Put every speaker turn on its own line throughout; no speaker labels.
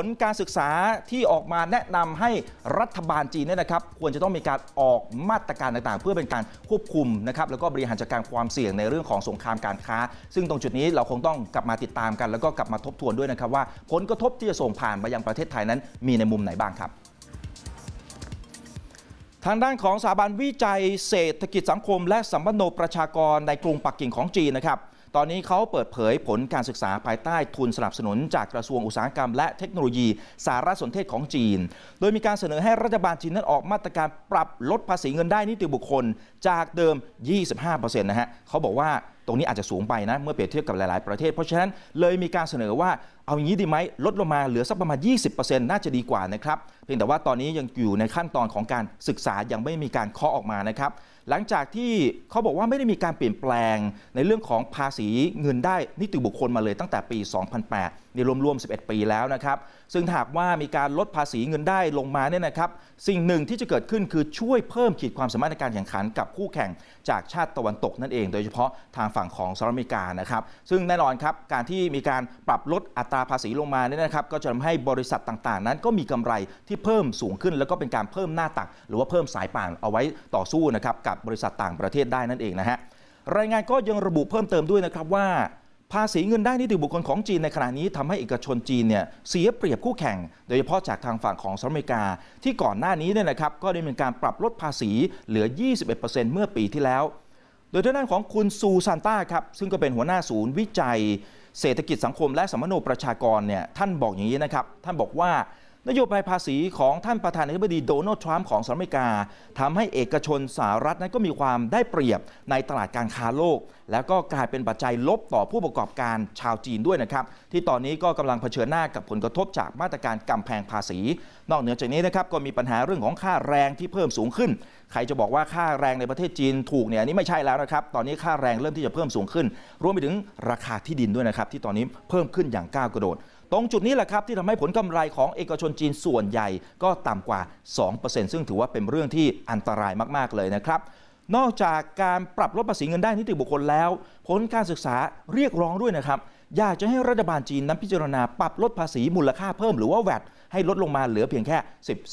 ผลการศึกษาที่ออกมาแนะนำให้รัฐบาลจีนเนี่ยนะครับ ควรจะต้องมีการออกมาตรการต่างๆ เพื่อเป็นการควบคุมนะครับแล้วก็บริหารจัดการความเสี่ยงในเรื่องของสงครามการค้า ซึ่งตรงจุดนี้เราคงต้องกลับมาติดตามกัน แล้วก็กลับมาทบทวนด้วยนะครับ ว่าผลกระทบที่จะส่งผ่านมายังประเทศไทยนั้นมีในมุมไหนบ้างครับ ทางด้านของสถาบันวิจัยเศรษฐกิจสังคม และสัมพันโ์ประชากรในกรุงปักกิ่งของจีนนะครับตอนนี้เขาเปิดเผยผลการศึกษาภายใต้ทุนสนับสนุน จากกระทรวงอุตสาหกรรมและเทคโนโลยีสารสนเทศของจีน โดยมีการเสนอให้รัฐบาลจีนนั้นออกมาตรการปรับลดภาษีเงินได้นิติบุคคลจากเดิม 25%นะฮะเขาบอกว่าตรงนี้อาจจะสูงไปนะเมื่อเปรียบเทียบกับหลายๆประเทศ เพราะฉะนั้นเลยมีการเสนอว่าเอาอย่างนี้ดีไหมลดลงมาเหลือสักประมาณ 20%น่าจะดีกว่านะครับ เพียงแต่ว่าตอนนี้ยังอยู่ในขั้นตอนของการศึกษายังไม่มีการเคาะออกมานะครับหลังจากที่เขาบอกว่าไม่ได้มีการเปลี่ยนแปลงในเรื่องของภาษีเงินได้ นิติบุคคลมาเลยตั้งแต่ปี 2008นี่รวมๆ 11 ปีแล้วนะครับ ซึ่งหากว่ามีการลดภาษีเงินได้ลงมาเนี่ยนะครับ สิ่งหนึ่งที่จะเกิดขึ้นคือช่วยเพิ่มขีดความสามารถในการแข่งขัน กับคู่แข่งจากชาติตะวันตกนั่นเอง โดยเฉพาะทางฝั่งของสหรัฐอเมริกานะครับ ซึ่งแน่นอนครับการที่มีการปรับลดอัตราภาษีลงมาเนี่ยนะครับ ก็จะทำให้บริษัทต่างๆ นั้นก็มีกำไรที่เพิ่มสูงขึ้น แล้วก็เป็นการเพิ่มหน้าตัก หรือว่าเพิ่มสายป่านเอาไว้ต่อสู้นะครับกับับบริษัทต่างประเทศได้นั่นเองนะฮะรายงานก็ยังระบุเพิ่มเติมด้วยนะครับว่า ภาษีเงินได้นิติบุคคลของจีนในขณะนี้ทำให้เอกชนจีนเนี่ยเสียเปรียบคู่แข่ง โดยเฉพาะจากทางฝั่งของสหรัฐอเมริกา ที่ก่อนหน้านี้เนี่ยนะครับ ก็ได้มีการปรับลดภาษี เหลือ 21%เมื่อปีที่แล้ว โดยทางด้านของคุณซูซานต้าครับซึ่งก็เป็นหัวหน้าศูนย์วิจัย เศรษฐกิจสังคมและสมโนประชากรเนี่ยท่านบอกอย่างนี้นะครับท่านบอกว่านโยบายภาษีของท่านประธานาธิบดีโดนัลด์ทรัมป์ของสหรัฐอเมริกา ทำให้เอกชนสหรัฐนั้นก็มีความได้เปรียบในตลาดการค้าโลก แล้วก็กลายเป็นปัจจัยลบต่อผู้ประกอบการชาวจีนด้วยนะครับที่ตอนนี้ก็กำลังเผชิญหน้ากับผลกระทบจากมาตรการกำแพงภาษี นอกเหนือจากนี้นะครับก็มีปัญหาเรื่องของค่าแรงที่เพิ่มสูงขึ้นใครจะบอกว่าค่าแรงในประเทศจีนถูกเนี่ยนี่ไม่ใช่แล้วนะครับตอนนี้ค่าแรงเริ่มที่จะเพิ่มสูงขึ้น รวมไปถึงราคาที่ดินด้วยนะครับที่ตอนนี้เพิ่มขึ้นอย่างก้าวกระโดดรงจุดนี้แหละครับที่ทำให้ผลกำไรของเอกชนจีนส่วนใหญ่ก็ต่ำกว่า 2%ซึ่งถือว่าเป็นเรื่องที่อันตรายมาก ๆ เลยนะครับ นอกจากการปรับลดภาษีเงินได้นิติบุคคลแล้ว ผลการศึกษาเรียกร้องด้วยนะครับ อยากจะให้รัฐบาลจีนนั้นพิจารณาปรับลดภาษีมูลค่าเพิ่มหรือว่าแวดให้ลดลงมาเหลือเพียงแค่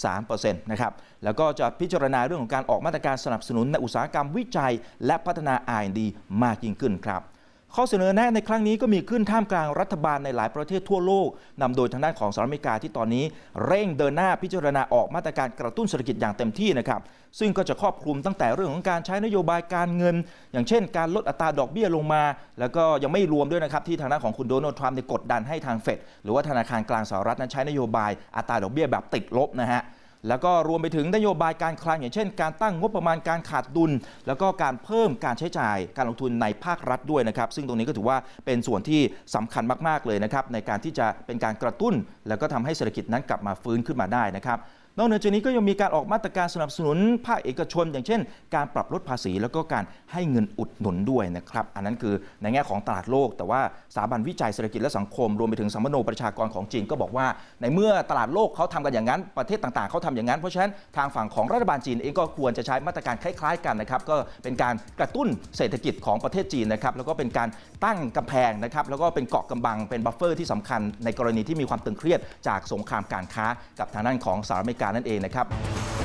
13%นะครับแล้วก็จะพิจารณาเรื่องของการออกมาตรการสนับสนุนในอุตสาหกรรมวิจัย และพัฒนา R&D มากยิ่งขึ้นครับข้อเสนอแนะในครั้งนี้ก็มีขึ้นท่ามกลางรัฐบาลในหลายประเทศทั่วโลก นำโดยทางด้านของสหรัฐอเมริกาที่ตอนนี้ เร่งเดินหน้าพิจารณาออกมาตรการกระตุ้นเศรษฐกิจอย่างเต็มที่นะครับ ซึ่งก็จะครอบคลุมตั้งแต่เรื่องของการใช้นโยบายการเงิน อย่างเช่นการลดอัตราดอกเบี้ยลงมา แล้วก็ยังไม่รวมด้วยนะครับที่ทางด้านของคุณโดนัลด์ทรัมป์กดดันให้ทางเฟดหรือว่าธนาคารกลางสหรัฐนั้นใช้นโยบายอัตราดอกเบี้ยแบบติดลบนะฮะแล้วก็รวมไปถึงนโยบายการคลังอย่างเช่นการตั้งงบประมาณการขาดดุลแล้วก็การเพิ่มการใช้จ่ายการลงทุนในภาครัฐด้วยนะครับ ซึ่งตรงนี้ก็ถือว่าเป็นส่วนที่สำคัญมาก ๆ เลยนะครับในการที่จะเป็นการกระตุ้น แล้วก็ทำให้เศรษฐกิจนั้นกลับมาฟื้นขึ้นมาได้นะครับนอกเหนือจากนี้ก็ยังมีการออกมาตรการสนับสนุนภาคเอกชน อย่างเช่นการปรับลดภาษีแล้วก็การให้เงินอุดหนุนด้วยนะครับอันนั้นคือในแง่ของตลาดโลกแต่ว่าสถาบันวิจัยเศรษฐกิจและสังคมรวมไปถึงสมโนประชากรของจีนก็บอกว่า ในเมื่อตลาดโลกเขาทำกันอย่างนั้นประเทศต่างๆ เขาทำอย่างนั้น เพราะฉะนั้นทางฝั่งของรัฐบาลจีนเองก็ควรจะใช้มาตรการคล้ายๆ กันนะครับก็เป็นการกระตุ้นเศรษฐกิจของประเทศจีนนะครับแล้วก็เป็นการตั้งกำแพงนะครับแล้วก็เป็นเกาะกำบังเป็นบัฟเฟอร์ที่สำคัญในกรณีที่มีความตึงเครียดจากสงครามการค้ากับทางด้านของสหรัฐอเมริกานั่นเองนะครับ